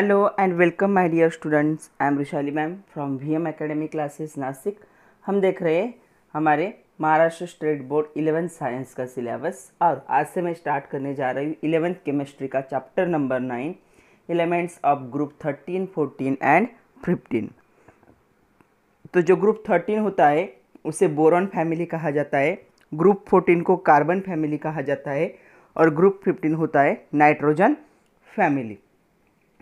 Hello and welcome my dear students I am Rishali ma'am from VM academy classes Nashik हम देख रहे हैं हमारे Maharashtra state board eleventh science का सिलेबस और आज से मैं स्टार्ट करने जा रही हूँ इलेवेंथ केमिस्ट्री का chapter number nine elements of group thirteen fourteen and fifteen तो जो ग्रुप थर्टीन होता है उसे बोरॉन फैमिली कहा जाता है ग्रुप फोर्टीन को कार्बन फैमिली कहा जाता है और ग्रुप फिफ्टीन होता है नाइट्रोजन फैमिली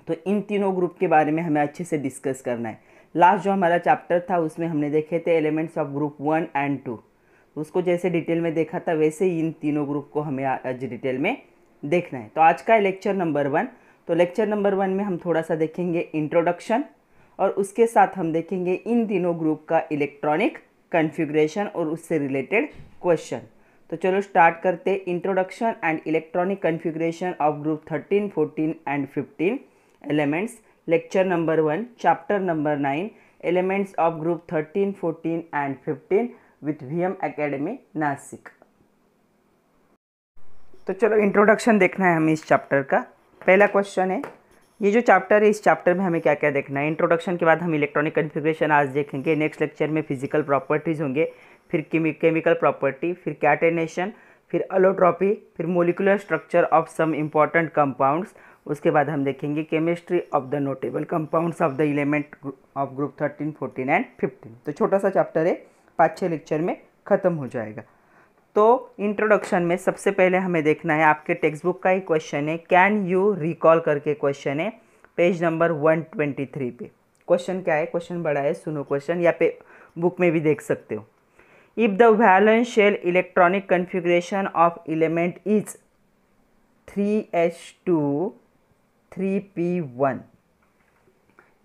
तो इन तीनों ग्रुप के बारे में हमें अच्छे से डिस्कस करना है लास्ट जो हमारा चैप्टर था उसमें हमने देखे थे elements of group one and two उसको जैसे डिटेल में देखा था वैसे ही इन तीनों ग्रुप को हमें आज डिटेल में देखना है तो आज का लेक्चर नंबर वन तो लेक्चर नंबर वन में हम थोड़ा सा देखेंगे इंट्रोडक्शन और उसके साथ हम देखेंगे इन तीनों ग्रुप का इलेक्ट्रॉनिक कन्फिग्रेशन और उससे रिलेटेड क्वेश्चन तो चलो स्टार्ट करते introduction and electronic configuration of group thirteen fourteen and fifteen elements lecture number 1 chapter number 9 elements of group 13 14 and 15 with vm academy nasik तो चलो इंट्रोडक्शन देखना है हमें इस चैप्टर का पहला क्वेश्चन है ये जो चैप्टर है इस चैप्टर में हमें क्या क्या देखना है इंट्रोडक्शन के बाद हम इलेक्ट्रॉनिक कन्फिग्रेशन आज देखेंगे नेक्स्ट लेक्चर में फिजिकल प्रॉपर्टीज़ होंगे फिर केमिकल प्रॉपर्टी फिर कैटेनेशन फिर अलोट्रॉपी फिर molecular structure of some important compounds उसके बाद हम देखेंगे chemistry of the notable compounds of the element of group thirteen fourteen and fifteen तो छोटा सा चैप्टर है पाँच छः लेक्चर में ख़त्म हो जाएगा तो इंट्रोडक्शन में सबसे पहले हमें देखना है आपके टेक्स्ट बुक का ही क्वेश्चन है कैन यू रिकॉल करके क्वेश्चन है page number one twenty three पे क्वेश्चन क्या है क्वेश्चन बड़ा है सुनो क्वेश्चन या पे बुक में भी देख सकते हो if the valence shell electronic configuration of element is three H two three P one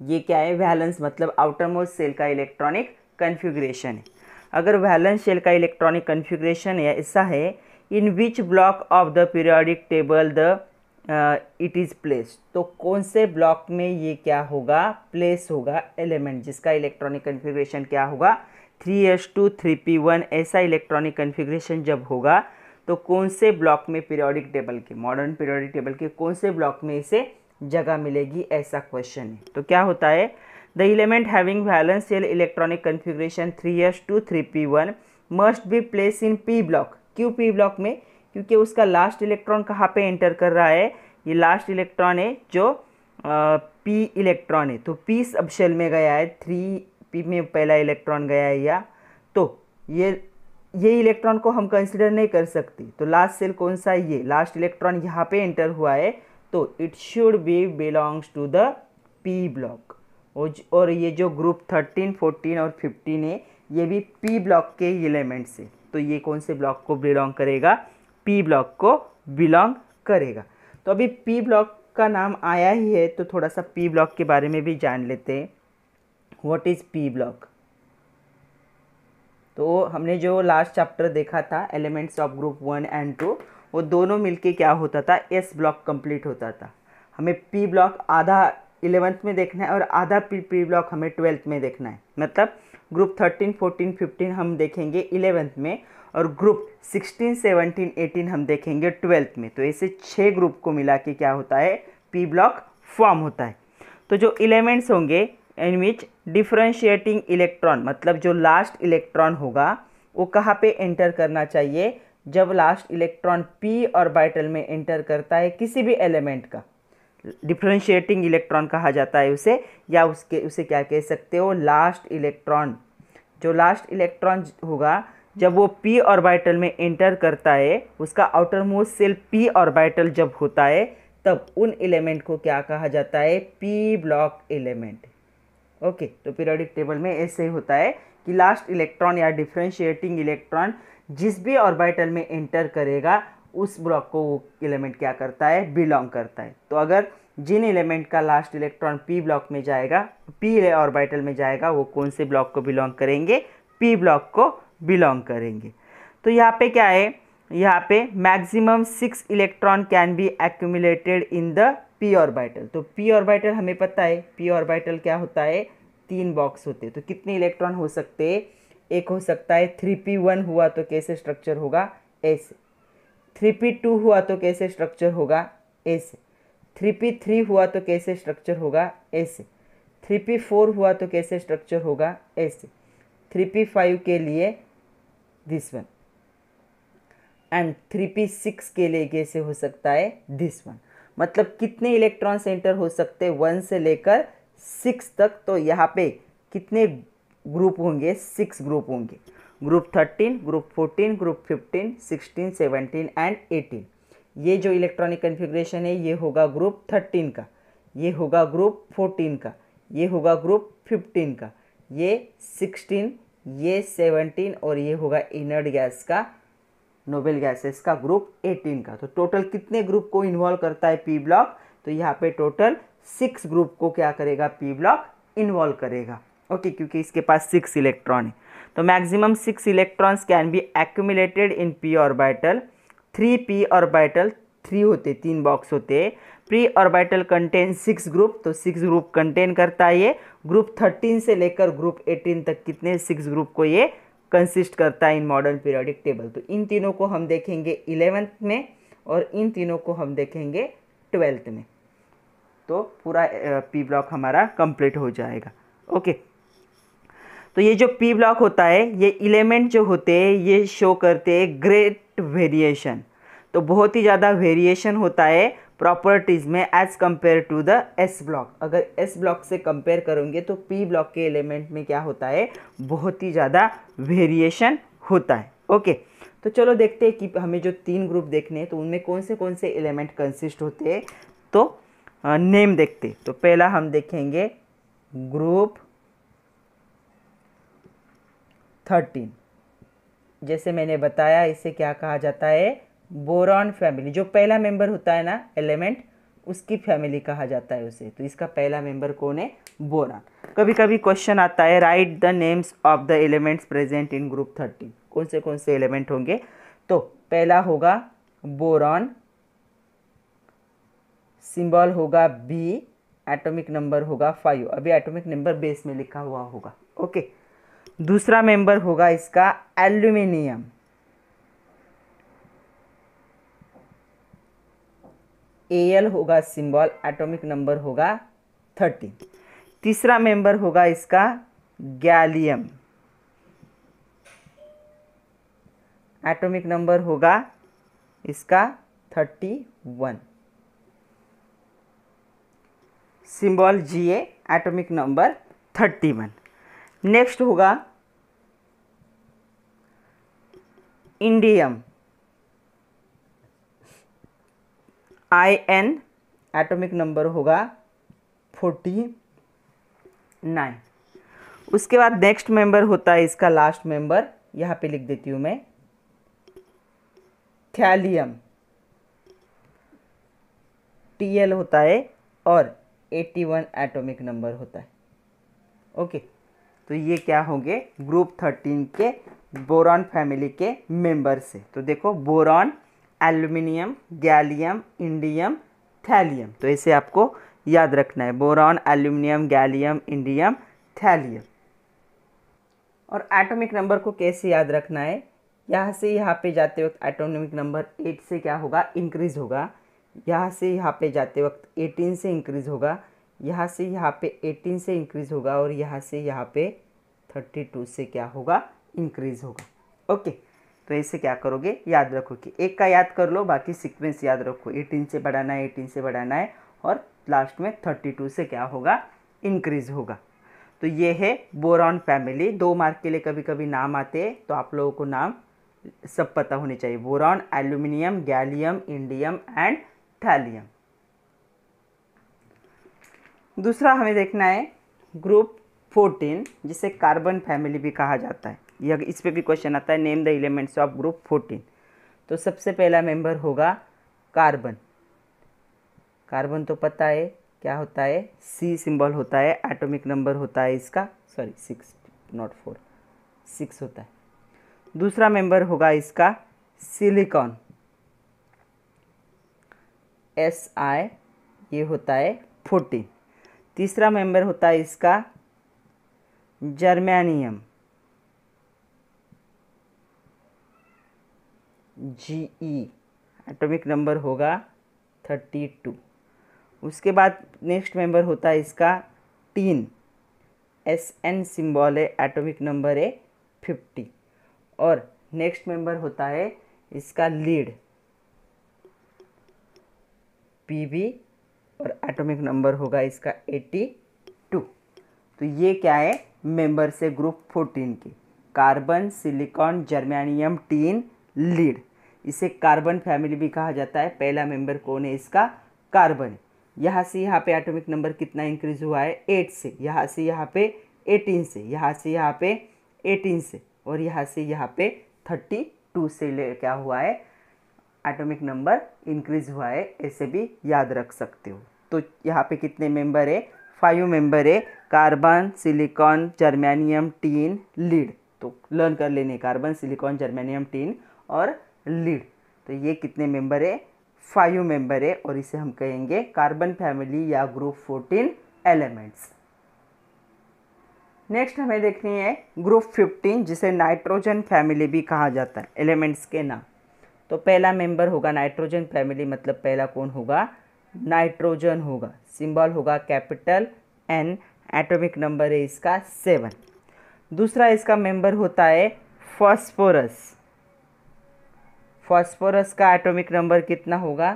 ये क्या है वैलेंस मतलब आउटर मोस्ट सेल का इलेक्ट्रॉनिक कन्फिग्रेशन है अगर वैलेंस सेल का इलेक्ट्रॉनिक कन्फिग्रेशन ऐसा है in which block of the periodic table the it is place तो कौन से ब्लॉक में ये क्या होगा प्लेस होगा एलिमेंट जिसका इलेक्ट्रॉनिक कन्फिग्रेशन क्या होगा three S two three P one ऐसा इलेक्ट्रॉनिक कन्फिग्रेशन जब होगा तो कौन से ब्लॉक में पीरियोडिक टेबल के मॉडर्न पीरियोडिक टेबल के कौन से ब्लॉक में इसे जगह मिलेगी ऐसा क्वेश्चन है तो क्या होता है the element having valence shell electronic configuration three S two three P one must be place in P block क्यों पी ब्लॉक में क्योंकि उसका लास्ट इलेक्ट्रॉन कहाँ पे एंटर कर रहा है ये लास्ट इलेक्ट्रॉन है जो पी इलेक्ट्रॉन है तो पी शेल में गया है थ्री पी में पहला इलेक्ट्रॉन गया है या तो ये ये इलेक्ट्रॉन को हम कंसिडर नहीं कर सकती तो लास्ट सेल कौन सा है ये लास्ट इलेक्ट्रॉन यहाँ पे एंटर हुआ है तो it should be belongs to the P block और ये जो ग्रुप थर्टीन फोर्टीन और फिफ्टीन है ये भी पी ब्लॉक के एलिमेंट्स है तो ये कौन से ब्लॉक को बिलोंग करेगा पी ब्लॉक को बिलोंग करेगा तो अभी पी ब्लॉक का नाम आया ही है तो थोड़ा सा पी ब्लॉक के बारे में भी जान लेते हैं वॉट इज़ पी ब्लॉक तो हमने जो लास्ट चैप्टर देखा था elements of group one and two वो दोनों मिलके क्या होता था एस ब्लॉक कंप्लीट होता था हमें पी ब्लॉक आधा इलेवंथ में देखना है और आधा पी पी ब्लॉक हमें ट्वेल्थ में देखना है मतलब ग्रुप थर्टीन फोर्टीन फिफ्टीन हम देखेंगे इलेवेंथ में और ग्रुप सिक्सटीन सेवनटीन एटीन हम देखेंगे ट्वेल्थ में तो ऐसे छः ग्रुप को मिला के क्या होता है पी ब्लॉक फॉर्म होता है तो जो एलिमेंट्स होंगे एंड विच डिफ्रेंशिएटिंग इलेक्ट्रॉन मतलब जो लास्ट इलेक्ट्रॉन होगा वो कहाँ पे एंटर करना चाहिए जब लास्ट इलेक्ट्रॉन पी और बाइटल में एंटर करता है किसी भी एलिमेंट का डिफ्रेंशिएटिंग इलेक्ट्रॉन कहा जाता है उसे या उसके उसे क्या कह सकते हो लास्ट इलेक्ट्रॉन जो लास्ट इलेक्ट्रॉन होगा जब वो पी और बाइटल में एंटर करता है उसका आउटर मोस्ट सेल पी और बाइटल जब होता है तब उन एलिमेंट को क्या कहा जाता है पी ब्लॉक एलिमेंट ओके तो पीरियोडिक टेबल में ऐसे होता है कि लास्ट इलेक्ट्रॉन या डिफ्रेंशिएटिंग इलेक्ट्रॉन जिस भी ऑर्बिटल में एंटर करेगा उस ब्लॉक को वो एलिमेंट क्या करता है बिलोंग करता है तो अगर जिन एलिमेंट का लास्ट इलेक्ट्रॉन पी ब्लॉक में जाएगा पी ऑर्बिटल में जाएगा वो कौन से ब्लॉक को बिलोंग करेंगे पी ब्लॉक को बिलोंग करेंगे तो यहाँ पे क्या है यहाँ पे maximum six electron can be accumulated in the P orbital तो पी ऑर्बिटल हमें पता है पी ऑर्बिटल क्या होता है तीन बॉक्स होते हैं तो कितने इलेक्ट्रॉन हो सकते एक हो सकता है थ्री पी वन हुआ तो कैसे स्ट्रक्चर होगा ऐसे थ्री पी टू हुआ तो कैसे स्ट्रक्चर होगा ऐसे थ्री पी थ्री हुआ तो कैसे स्ट्रक्चर होगा ऐसे थ्री पी फोर हुआ तो कैसे स्ट्रक्चर होगा ऐसे थ्री पी फाइव के लिए this one and three P six के लिए कैसे हो सकता है दिस वन मतलब कितने इलेक्ट्रॉन सेंटर हो सकते हैं वन से लेकर सिक्स तक तो यहाँ पे कितने ग्रुप होंगे सिक्स ग्रुप होंगे group thirteen group fourteen group fifteen sixteen seventeen and eighteen ये जो इलेक्ट्रॉनिक कन्फिग्रेशन है ये होगा ग्रुप थर्टीन का ये होगा ग्रुप फोर्टीन का ये होगा ग्रुप फिफ्टीन का ये सिक्सटीन ये सेवनटीन और ये होगा इनर्ड गैस का नोबेल गैसेस का ग्रुप 18 का तो टोटल कितने ग्रुप को इन्वॉल्व करता है पी ब्लॉक तो यहाँ पे टोटल सिक्स ग्रुप को क्या करेगा पी ब्लॉक इन्वॉल्व करेगा ओके क्योंकि इसके पास सिक्स इलेक्ट्रॉन है तो maximum six electrons can be accumulated in P orbital three P orbital three होते तीन बॉक्स होते P orbital contain six group तो सिक्स ग्रुप कंटेन करता है ये ग्रुप थर्टीन से लेकर ग्रुप एटीन तक कितने सिक्स ग्रुप को ये कंसिस्ट करता है इन मॉडर्न पीरियडिक टेबल तो इन तीनों को हम देखेंगे इलेवेंथ में और इन तीनों को हम देखेंगे ट्वेल्थ में तो पूरा पी ब्लॉक हमारा कंप्लीट हो जाएगा ओके तो ये जो पी ब्लॉक होता है ये एलिमेंट जो होते हैं ये शो करते हैं ग्रेट वेरिएशन तो बहुत ही ज़्यादा वेरिएशन होता है प्रॉपर्टीज़ में as compare to the S block अगर एस ब्लॉक से कंपेयर करूंगे तो पी ब्लॉक के एलिमेंट में क्या होता है बहुत ही ज़्यादा वेरिएशन होता है ओके okay. तो चलो देखते हैं कि हमें जो तीन ग्रुप देखने हैं तो उनमें कौन से कौन से एलिमेंट कंसिस्ट होते हैं तो नेम देखते तो पहला हम देखेंगे ग्रुप थर्टीन जैसे मैंने बताया इसे क्या कहा जाता है बोरॉन फैमिली जो पहला मेंबर होता है ना एलिमेंट उसकी फैमिली कहा जाता है उसे तो इसका पहला मेंबर कौन है बोरॉन कभी कभी क्वेश्चन आता है write the names of the elements present in group thirteen कौन से कौन से एलिमेंट होंगे तो पहला होगा बोरॉन सिंबल होगा बी एटॉमिक नंबर होगा फाइव अभी एटॉमिक नंबर बेस में लिखा हुआ होगा ओके दूसरा मेंबर होगा इसका एल्यूमिनियम ए एल होगा सिंबल एटॉमिक नंबर होगा थर्टी तीसरा मेंबर होगा इसका गैलियम एटॉमिक नंबर होगा इसका thirty one symbol G A atomic number thirty one next होगा indium I N atomic number होगा फोर्टी नाइन उसके बाद नेक्स्ट मेंबर होता है इसका लास्ट मेंबर यहाँ पे लिख देती हूँ मैं थैलियम टीएल होता है और वन एटोमिक नंबर होता है ओके तो ये क्या होंगे ग्रुप थर्टीन के बोरॉन फैमिली के मेंबर से तो देखो boron aluminium gallium indium thallium तो इसे आपको याद रखना है boron aluminium gallium indium thallium और एटॉमिक नंबर को कैसे याद रखना है यहाँ से यहाँ पे जाते वक्त एटॉमिक नंबर एट से क्या होगा इंक्रीज़ होगा यहाँ से यहाँ पे जाते वक्त एटीन से इंक्रीज़ होगा यहाँ से यहाँ पे एटीन से इंक्रीज़ होगा और यहाँ से यहाँ पे थर्टी टू से क्या होगा इंक्रीज़ होगा ओके तो ऐसे क्या करोगे याद रखो कि एक का याद कर लो बाकी सीक्वेंस याद रखो एटीन से बढ़ाना है एटीन से बढ़ाना है और लास्ट में थर्टी टू से क्या होगा इंक्रीज होगा तो ये है बोरॉन फैमिली दो मार्क के लिए कभी कभी नाम आते हैं तो आप लोगों को नाम सब पता होने चाहिए boron aluminium gallium indium and thallium दूसरा हमें देखना है ग्रुप फोर्टीन जिसे कार्बन फैमिली भी कहा जाता है यह इस पे भी क्वेश्चन आता है name the elements of group fourteen तो सबसे पहला मेंबर होगा कार्बन कार्बन तो पता है क्या होता है सी सिंबल होता है एटॉमिक नंबर होता है इसका sorry six not four six होता है दूसरा मेंबर होगा इसका सिलिकॉन एस आई ये होता है फोर्टीन तीसरा मेंबर होता है इसका germanium G E atomic number होगा थर्टी टू उसके बाद नेक्स्ट मेंबर होता है इसका तीन एस एन सिम्बॉल है एटोमिक नंबर है फिफ्टी और नेक्स्ट मेंबर होता है इसका लीड पी बी और एटोमिक नंबर होगा इसका एटी टू तो ये क्या है मेंबर से ग्रुप फोर्टीन के carbon silicon germanium tin lead इसे कार्बन फैमिली भी कहा जाता है पहला मेंबर कौन है इसका कार्बन यहाँ से यहाँ पे एटॉमिक नंबर कितना इंक्रीज हुआ है एट से यहाँ से यहाँ पे एटीन से यहाँ से यहाँ पे एटीन से और यहाँ से यहाँ पे थर्टी टू से ले क्या हुआ है एटॉमिक नंबर इंक्रीज हुआ है ऐसे भी याद रख सकते हो तो यहाँ पे कितने मेंबर है फाइव मेंबर है carbon silicon germanium tin lead तो लर्न कर लेने कार्बन सिलिकॉन जर्मेनियम टीन और लीड तो ये कितने मेंबर है फाइव मेंबर है और इसे हम कहेंगे कार्बन फैमिली या ग्रुप फोर्टीन एलिमेंट्स नेक्स्ट हमें देखनी है ग्रुप फिफ्टीन जिसे नाइट्रोजन फैमिली भी कहा जाता है एलिमेंट्स के नाम तो पहला मेंबर होगा नाइट्रोजन फैमिली मतलब पहला कौन होगा नाइट्रोजन होगा सिंबल होगा कैपिटल एन एटॉमिक नंबर है इसका सेवन दूसरा इसका मेंबर होता है फॉस्फोरस फॉस्फोरस का एटॉमिक नंबर कितना होगा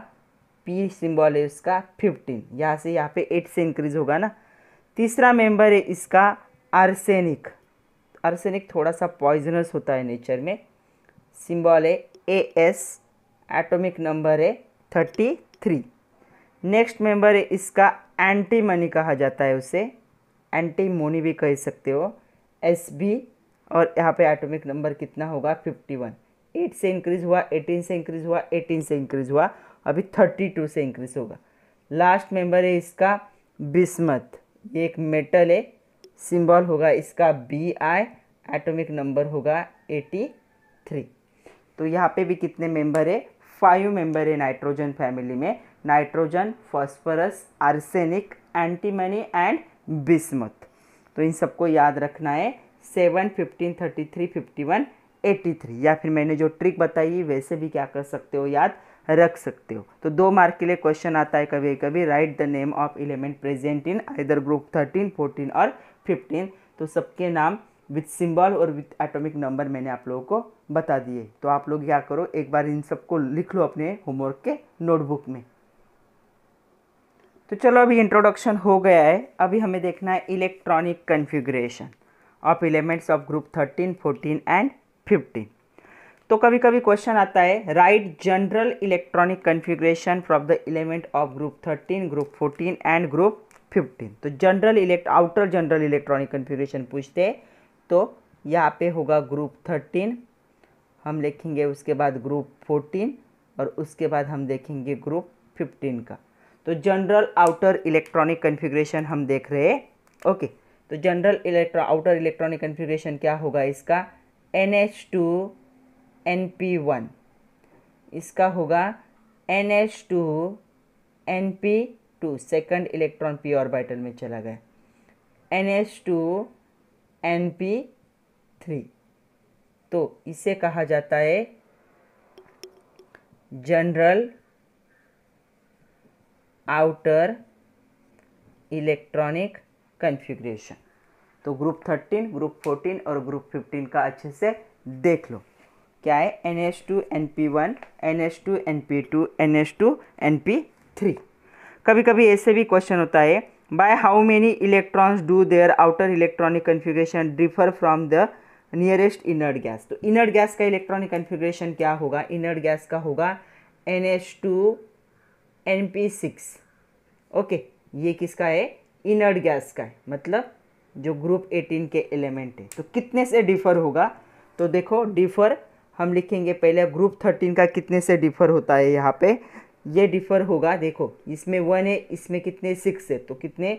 पी सिंबल है इसका फिफ्टीन यहाँ से यहाँ पे एट से इंक्रीज होगा ना तीसरा मेंबर है इसका आर्सेनिक आर्सेनिक थोड़ा सा पॉइजनस होता है नेचर में सिंबल है ए एस एटोमिक नंबर है थर्टी थ्री नेक्स्ट मेंबर है इसका एंटीमनी कहा जाता है उसे एंटीमोनी भी कह सकते हो एस बी और यहाँ पे एटोमिक नंबर कितना होगा फिफ्टी वन एट से इंक्रीज हुआ एटीन से इंक्रीज हुआ एटीन से इंक्रीज हुआ अभी थर्टी टू से इंक्रीज होगा लास्ट मेंबर है इसका बिस्मत ये एक मेटल है सिंबल होगा इसका बी आई एटोमिक नंबर होगा एटी थ्री तो यहाँ पे भी कितने मेंबर है फाइव मेंबर है नाइट्रोजन फैमिली में nitrogen phosphorus arsenic antimony and bismuth तो इन सबको याद रखना है seven fifteen thirty three fifty one 83 या फिर मैंने जो ट्रिक बताई वैसे भी क्या कर सकते हो याद रख सकते हो तो दो मार्क के लिए क्वेश्चन आता है कभी कभी write the name of element present in either group 13, 14 और 15 तो सबके नाम विथ सिंबल और विथ एटॉमिक नंबर मैंने आप लोगों को बता दिए तो आप लोग क्या करो एक बार इन सबको लिख लो अपने होमवर्क के नोटबुक में तो चलो अभी इंट्रोडक्शन हो गया है अभी हमें देखना है electronic configuration of elements of group thirteen fourteen and fifteen तो कभी कभी क्वेश्चन आता है right general electronic configuration from the element of group thirteen group fourteen and group fifteen तो general elect outer general electronic configuration पूछते तो यहाँ पे होगा ग्रुप थर्टीन हम लिखेंगे उसके बाद ग्रुप फोर्टीन और उसके बाद हम देखेंगे ग्रुप फिफ्टीन का तो जनरल आउटर इलेक्ट्रॉनिक कन्फिग्रेशन हम देख रहे हैं ओके तो general electro outer electronic configuration क्या होगा इसका N H two N P one इसका होगा N H two N P two second electron P orbital में चला गया N H two N P three तो इसे कहा जाता है जनरल आउटर इलेक्ट्रॉनिक कन्फिग्रेशन तो ग्रुप थर्टीन ग्रुप फोर्टीन और ग्रुप फिफ्टीन का अच्छे से देख लो क्या है N H two N P one N H two N P two N H two N P three कभी कभी ऐसे भी क्वेश्चन होता है by how many electrons do there outer electronic configuration differ from the nearest inert gas तो inert gas का electronic configuration क्या होगा इनर्ट गैस का होगा N H two N P six okay ये किसका है इनर्ट गैस का है मतलब जो ग्रुप एटीन के एलिमेंट है तो कितने से डिफर होगा तो देखो डिफर हम लिखेंगे पहले ग्रुप थर्टीन का कितने से डिफर होता है यहाँ पे ये डिफर होगा देखो इसमें वन है इसमें कितने सिक्स है तो कितने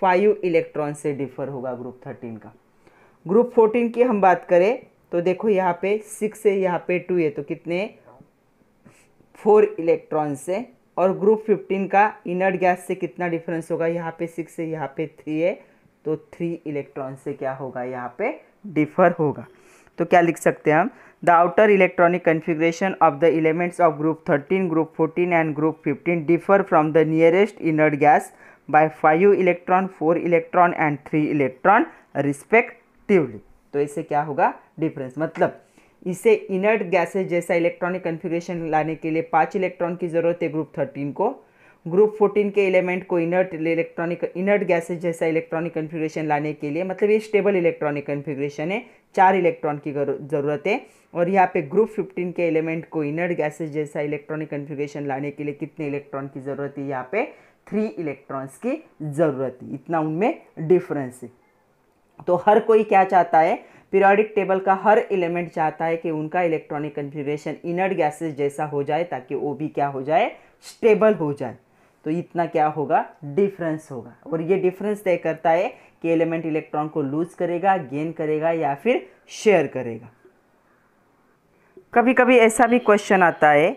फाइव इलेक्ट्रॉन से डिफर होगा ग्रुप थर्टीन का ग्रुप फोर्टीन की हम बात करें तो देखो यहाँ पे सिक्स है यहाँ पे टू है तो कितने फोर इलेक्ट्रॉन से और ग्रुप फिफ्टीन का इनर्ट गैस से कितना डिफरेंस होगा यहाँ पे सिक्स है यहाँ पे थ्री है तो थ्री इलेक्ट्रॉन से क्या होगा यहाँ पे डिफर होगा तो क्या लिख सकते हैं हम the outer electronic configuration of the elements of group thirteen group fourteen and group fifteen differ from the nearest inert gas by five electron four electron and three electron respectively तो इससे क्या होगा डिफरेंस मतलब इसे inert gases जैसा electronic configuration लाने के लिए पाँच इलेक्ट्रॉन की ज़रूरत है ग्रुप थर्टीन को ग्रुप 14 के एलिमेंट को इनर्ट इलेक्ट्रॉनिक इनर्ट गैसेज जैसा इलेक्ट्रॉनिक कन्फिग्रेशन लाने के लिए मतलब ये स्टेबल इलेक्ट्रॉनिक कन्फिग्रेशन है चार इलेक्ट्रॉन की ज़रूरत है और यहाँ पे ग्रुप 15 के एलिमेंट को इनर्ट गैसेज जैसा इलेक्ट्रॉनिक कन्फिग्रेशन लाने के लिए कितने इलेक्ट्रॉन की ज़रूरत है यहाँ पे थ्री इलेक्ट्रॉन्स की ज़रूरत है इतना उनमें डिफरेंस है तो हर कोई क्या चाहता है पीरियोडिक टेबल का हर एलिमेंट चाहता है कि उनका इलेक्ट्रॉनिक कन्फिग्रेशन इनर्ट गैसेज जैसा हो जाए ताकि वो भी क्या हो जाए स्टेबल हो जाए तो इतना क्या होगा डिफरेंस होगा और ये डिफरेंस तय करता है कि एलिमेंट इलेक्ट्रॉन को लूज करेगा गेन करेगा या फिर शेयर करेगा कभी कभी ऐसा भी क्वेश्चन आता है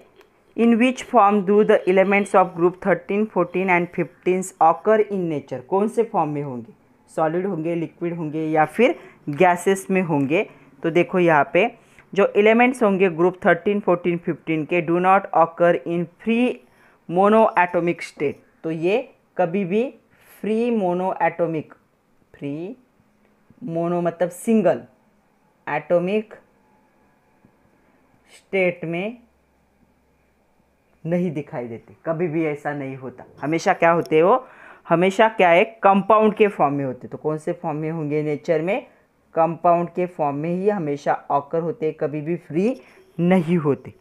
in which form do the elements of group thirteen fourteen and fifteen occur in nature कौन से फॉर्म में होंगे सॉलिड होंगे लिक्विड होंगे या फिर गैसेस में होंगे तो देखो यहाँ पे जो एलिमेंट्स होंगे ग्रुप थर्टीन फोर्टीन फिफ्टीन के do not occur in free mono atomic state तो ये कभी भी free mono atomic free mono मतलब सिंगल एटोमिक स्टेट में नहीं दिखाई देते कभी भी ऐसा नहीं होता हमेशा क्या होते हो हमेशा क्या है कंपाउंड के फॉर्म में होते तो कौन से फॉर्म में होंगे नेचर में कंपाउंड के फॉर्म में ही हमेशा ऑकर होते कभी भी फ्री नहीं होते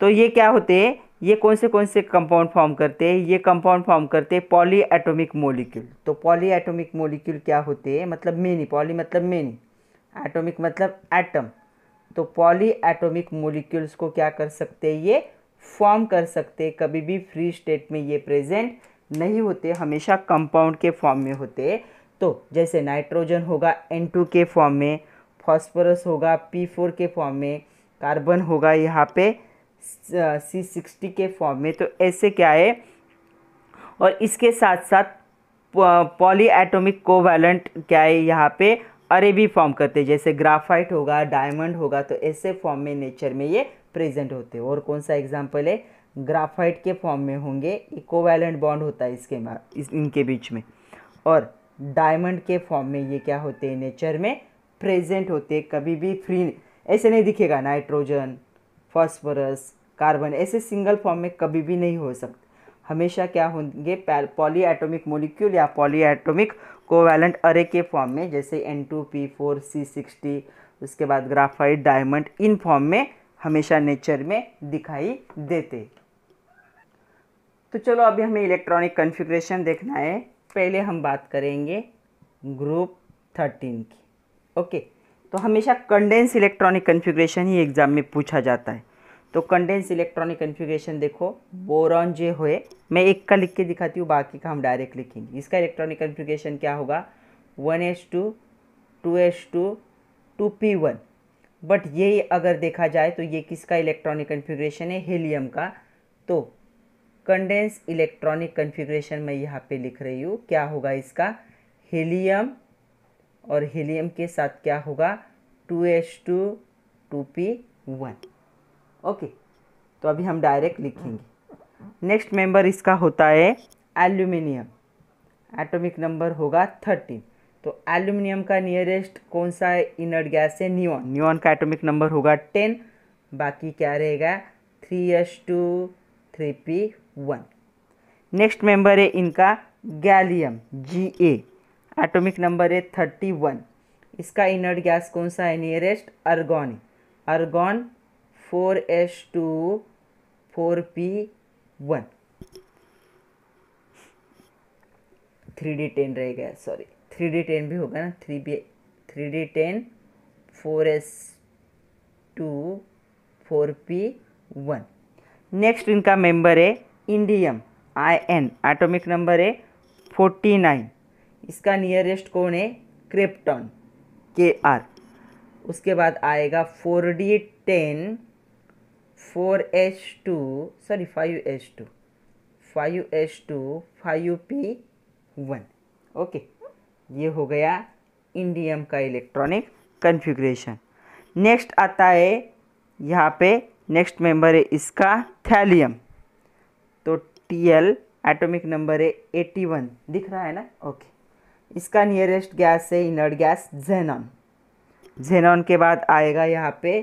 तो ये क्या होते हैं ये कौन से कौन से कंपाउंड फॉर्म करते हैं ये कंपाउंड फॉर्म करते हैं पॉली एटोमिक मोलिक्यूल तो पॉली एटोमिक मोलिक्यूल क्या होते हैं मतलब मेनी पॉली मतलब मेनी एटोमिक मतलब एटम तो पॉली एटोमिक मोलिक्यूल्स को क्या कर सकते हैं ये फॉर्म कर सकते हैं कभी भी फ्री स्टेट में ये प्रेजेंट नहीं होते हमेशा कंपाउंड के फॉर्म में होते तो जैसे नाइट्रोजन होगा एन के फॉर्म में फॉस्फोरस होगा पी के फॉर्म में कार्बन होगा यहाँ पे सी सिक्सटी के फॉर्म में तो ऐसे क्या है और इसके साथ साथ पॉली एटोमिक कोवैलेंट क्या है यहाँ पे अरे भी फॉर्म करते हैं जैसे ग्राफाइट होगा डायमंड होगा तो ऐसे फॉर्म में नेचर में ये प्रेजेंट होते हैं और कौन सा एग्जाम्पल है ग्राफाइट के फॉर्म में होंगे कोवैलेंट बॉन्ड होता है इसके इस, इनके बीच में और डायमंड के फॉर्म में ये क्या होते हैं नेचर में प्रेजेंट होते कभी भी फ्री ऐसे नहीं दिखेगा नाइट्रोजन फॉस्फोरस कार्बन ऐसे सिंगल फॉर्म में कभी भी नहीं हो सकते हमेशा क्या होंगे पॉली एटोमिक मोलिक्यूल या पॉली एटोमिक कोवैलेंट अरे के फॉर्म में जैसे N two P four C sixty उसके बाद ग्राफाइट डायमंड इन फॉर्म में हमेशा नेचर में दिखाई देते तो चलो अभी हमें इलेक्ट्रॉनिक कन्फिग्रेशन देखना है पहले हम बात करेंगे ग्रुप थर्टीन की ओके तो हमेशा कंडेंस इलेक्ट्रॉनिक कन्फिग्रेशन ही एग्ज़ाम में पूछा जाता है तो कंडेंस इलेक्ट्रॉनिक कन्फिग्रेशन देखो बोरॉन जे हुए मैं एक का लिख के दिखाती हूँ बाकी का हम डायरेक्ट लिखेंगे इसका इलेक्ट्रॉनिक कन्फिग्रेशन क्या होगा one H two two H two two P one but ये अगर देखा जाए तो ये किसका इलेक्ट्रॉनिक कन्फिग्रेशन है हीलियम का तो कंडेंस इलेक्ट्रॉनिक कन्फिग्रेशन मैं यहाँ पे लिख रही हूँ क्या होगा इसका हीलियम और हीलियम के साथ क्या होगा two H two two P one okay तो अभी हम डायरेक्ट लिखेंगे नेक्स्ट मेंबर इसका होता है एल्यूमिनियम एटॉमिक नंबर होगा थर्टीन तो एल्यूमिनियम का नियरेस्ट कौन सा है इनर्ट गैस है न्यून न्यून का एटॉमिक नंबर होगा टेन बाकी क्या रहेगा three H two three P one next member है इनका gallium G A atomic number है थर्टी वन इसका इनर्ट गैस कौन सा है nearest argon argon four S two four P one three D ten रह गया सॉरी थ्री डी टेन भी होगा ना three B three D ten four S two four P one next इनका मेंबर है indium I N atomic number है forty nine इसका nearest कौन है क्रिप्टॉन के आर उसके बाद आएगा four D ten four H two sorry five H two five H two five P one okay ये हो गया इंडियम का इलेक्ट्रॉनिक कन्फिग्रेशन नेक्स्ट आता है यहाँ पे नेक्स्ट मेंबर है इसका थैलियम तो टी एल एटोमिक नंबर है एटी वन दिख रहा है ना ओके इसका नियरेस्ट गैस है इनर्ट गैस जेनॉन जेनॉन के बाद आएगा यहाँ पे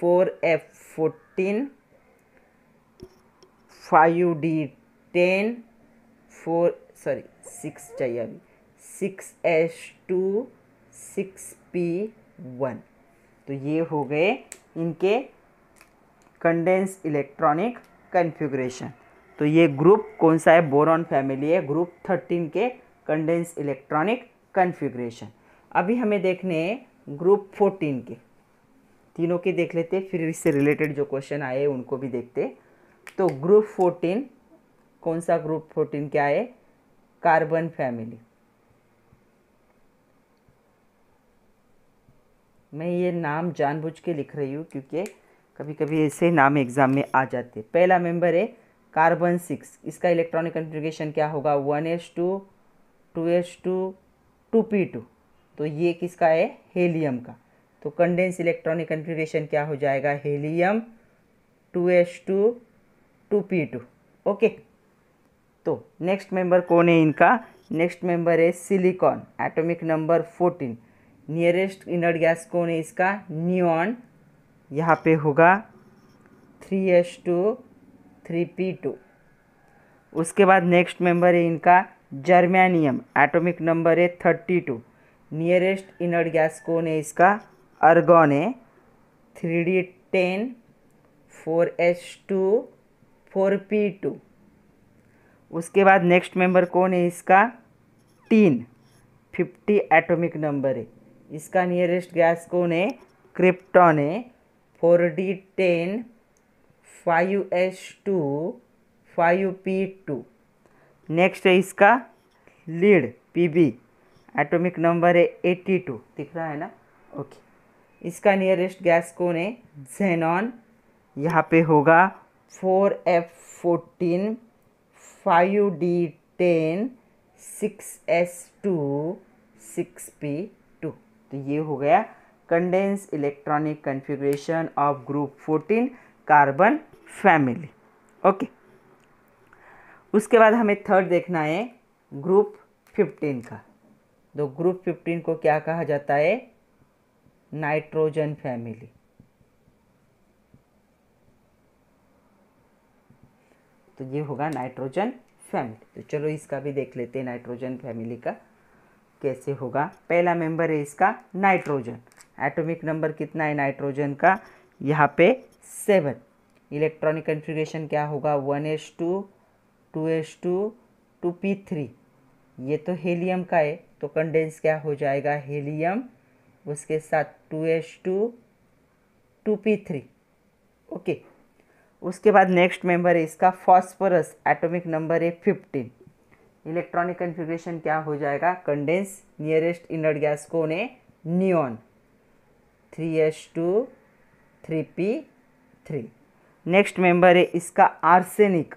four F fourteen five D ten four sorry six चाहिए अभी six S two six P one तो ये हो गए इनके कंडेंस इलेक्ट्रॉनिक कन्फ्यूग्रेशन तो ये ग्रुप कौन सा है बोरॉन फैमिली है ग्रुप थर्टीन के कंडेंस इलेक्ट्रॉनिक कन्फिग्रेशन अभी हमें देखने हैं ग्रुप फोर्टीन के तीनों के देख लेते फिर इससे रिलेटेड जो क्वेश्चन आए उनको भी देखते तो ग्रुप फोर्टीन कौन सा ग्रुप फोर्टीन क्या है कार्बन फैमिली मैं ये नाम जानबूझ के लिख रही हूँ क्योंकि कभी कभी ऐसे नाम एग्ज़ाम में आ जाते पहला मेंबर है कार्बन सिक्स इसका इलेक्ट्रॉनिक कन्फिग्रेशन क्या होगा one S two two H two two P two तो ये किसका है हेलियम का तो कंडेंस इलेक्ट्रॉनिक कन्फिग्रेशन क्या हो जाएगा helium two H two two P two okay तो नेक्स्ट मेंबर कौन है इनका नेक्स्ट मेंबर है silicon atomic number fourteen nearest inert gas कौन है इसका न्यून यहाँ पे होगा three H two three P two उसके बाद नेक्स्ट मेंबर है इनका जर्मेनियम एटॉमिक नंबर है thirty two nearest inert gas कौन है इसका अर्गॉन है three D ten four H two four P two उसके बाद नेक्स्ट मेंबर कौन है इसका टीन फिफ्टी एटॉमिक नंबर है इसका नियरेस्ट गैस कौन है क्रिप्टॉन है four D ten five H two five P two next है इसका लीड पीबी एटॉमिक नंबर है एट्टी टू दिख रहा है ना ओके इसका नियरेस्ट गैस कौन है जेनॉन यहाँ पे होगा four F fourteen five D ten six S two six P two तो ये हो गया condense electronic configuration of group fourteen carbon family okay उसके बाद हमें थर्ड देखना है ग्रुप फिफ्टीन का तो ग्रुप फिफ्टीन को क्या कहा जाता है नाइट्रोजन फैमिली तो ये होगा नाइट्रोजन फैमिली तो चलो इसका भी देख लेते हैं नाइट्रोजन फैमिली का कैसे होगा पहला मेंबर है इसका नाइट्रोजन एटॉमिक नंबर कितना है नाइट्रोजन का यहाँ पे सेवन इलेक्ट्रॉनिक कन्फिग्रेशन क्या होगा one S two two S two two P three ये तो हेलियम का है तो कंडेंस क्या हो जाएगा हेलियम उसके साथ two S two two P three okay उसके बाद नेक्स्ट मेंबर है इसका फॉस्फोरस एटॉमिक नंबर है फिफ्टीन इलेक्ट्रॉनिक कन्फिग्रेशन क्या हो जाएगा कंडेंस नियरेस्ट इनर्ट गैस कौन है neon three S two three P three next member है इसका arsenic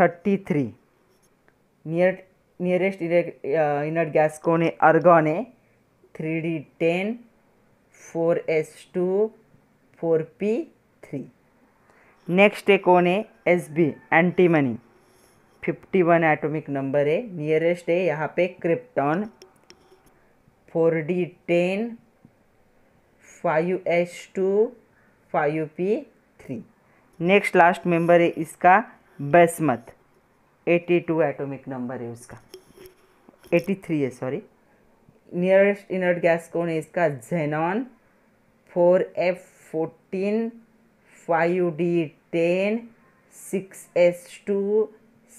thirty three near nearest inner gas कौन है अर्गॉन है three D ten four two four P three next है कौन है S B antimony fifty one atomic number है nearest है यहाँ पे krypton four D ten five H two five P three next last member है इसका एटी 82 एटॉमिक नंबर है उसका 83 है सॉरी नियरेस्ट इनर्ट गैस कौन है इसका xenon four F fourteen five D ten six S two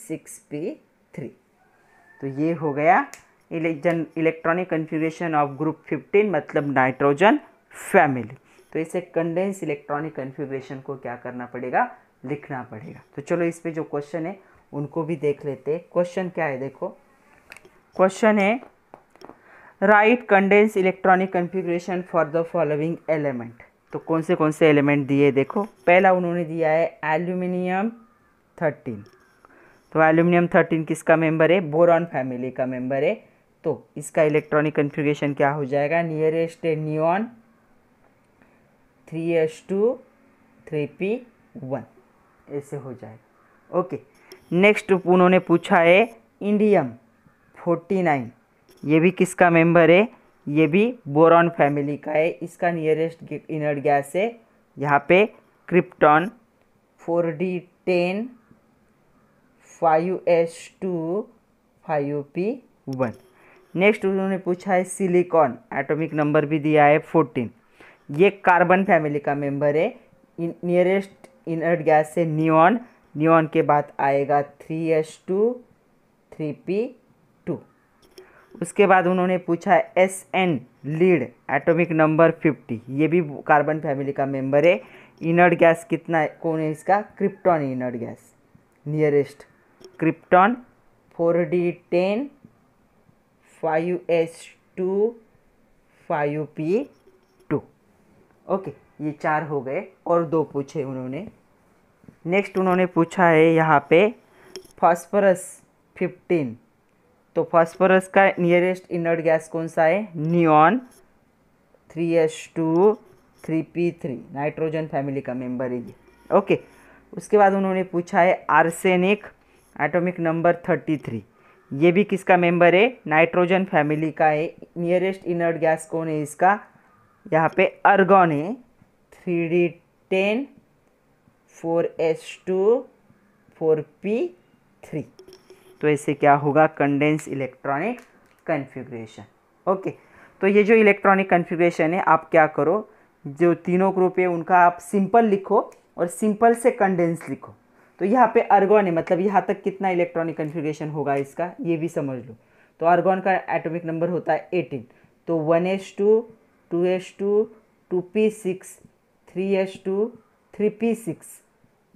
six P three तो ये हो गया इलेक्जन electronic configuration of group fifteen मतलब नाइट्रोजन फैमिली तो इसे कंडेंस इलेक्ट्रॉनिक कन्फ्यूगेशन को क्या करना पड़ेगा लिखना पड़ेगा तो चलो इस पे जो क्वेश्चन है उनको भी देख लेते हैं क्वेश्चन क्या है देखो क्वेश्चन है right condense electronic configuration for the following element तो कौन से कौन से एलिमेंट दिए देखो पहला उन्होंने दिया है एल्यूमिनियम थर्टीन तो एल्यूमिनियम थर्टीन किसका मेंबर है बोरॉन फैमिली का मेंबर है तो इसका इलेक्ट्रॉनिक कन्फिग्रेशन क्या हो जाएगा नियरेस्ट है neon three S two three P one ऐसे हो जाएगा ओके नेक्स्ट उन्होंने पूछा है इंडियम फोर्टी नाइन ये भी किसका मेंबर है ये भी बोरॉन फैमिली का है इसका नियरेस्ट इनर्ट गैस है यहाँ पे krypton four D ten five S two five P one next उन्होंने पूछा है सिलिकॉन एटॉमिक नंबर भी दिया है फोर्टीन ये कार्बन फैमिली का मेंबर है नियरेस्ट इनर्ट गैस से नियॉन नियॉन के बाद आएगा three S two three P two उसके बाद उन्होंने पूछा S N lead atomic number fifty ये भी कार्बन फैमिली का मेंबर है इनर्ट गैस कितना है कौन है इसका krypton inert gas nearest krypton four D ten five S two five P two okay ये चार हो गए और दो पूछे उन्होंने नेक्स्ट उन्होंने पूछा है यहाँ पे फास्फोरस फिफ्टीन तो फास्फोरस का नियरेस्ट इनर्ट गैस कौन सा है neon three S two three P three nitrogen family का मेंबर है ये ओके उसके बाद उन्होंने पूछा है arsenic atomic number thirty three ये भी किसका मेंबर है नाइट्रोजन फैमिली का है नियरेस्ट इनर्ट गैस कौन है इसका यहाँ पे अर्गॉन है three D ten four S two four P three तो ऐसे क्या होगा कंडेंस इलेक्ट्रॉनिक कन्फिग्रेशन ओके तो ये जो इलेक्ट्रॉनिक कन्फिग्रेशन है आप क्या करो जो तीनों ग्रुप है उनका आप सिंपल लिखो और सिंपल से कंडेंस लिखो तो यहाँ पे अर्गॉन है मतलब यहाँ तक कितना इलेक्ट्रॉनिक कन्फिग्रेशन होगा इसका ये भी समझ लो तो अर्गॉन का एटॉमिक नंबर होता है एटीन तो one S two two S two two P six three S two three P six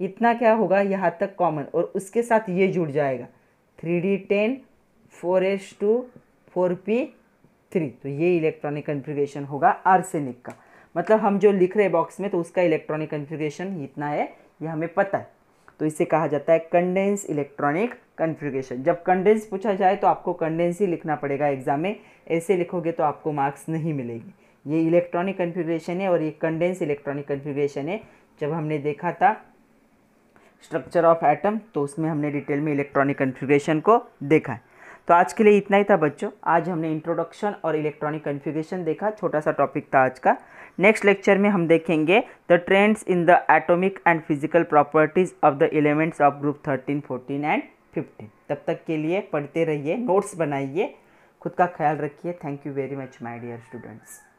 इतना क्या होगा यहाँ तक कॉमन और उसके साथ ये जुड़ जाएगा three D ten four S two four P three तो ये इलेक्ट्रॉनिक कन्फिग्रेशन होगा आर्सेनिक का मतलब हम जो लिख रहे हैं बॉक्स में तो उसका इलेक्ट्रॉनिक कन्फिग्रेशन इतना है ये हमें पता है तो इसे कहा जाता है कंडेंस इलेक्ट्रॉनिक कन्फिग्रेशन जब कंडेंस पूछा जाए तो आपको कंडेंस ही लिखना पड़ेगा एग्जाम में ऐसे लिखोगे तो आपको मार्क्स नहीं मिलेंगे ये इलेक्ट्रॉनिक कन्फिग्रेशन है और ये कंडेंस इलेक्ट्रॉनिक कन्फिग्रेशन है जब हमने देखा था स्ट्रक्चर ऑफ एटम तो उसमें हमने डिटेल में इलेक्ट्रॉनिक कन्फिग्रेशन को देखा है तो आज के लिए इतना ही था बच्चों आज हमने इंट्रोडक्शन और इलेक्ट्रॉनिक कन्फिग्रेशन देखा छोटा सा टॉपिक था आज का नेक्स्ट लेक्चर में हम देखेंगे the trends in the atomic and physical properties of the elements of group thirteen fourteen and fifteen तब तक के लिए पढ़ते रहिए नोट्स बनाइए खुद का ख्याल रखिए thank you very much my dear students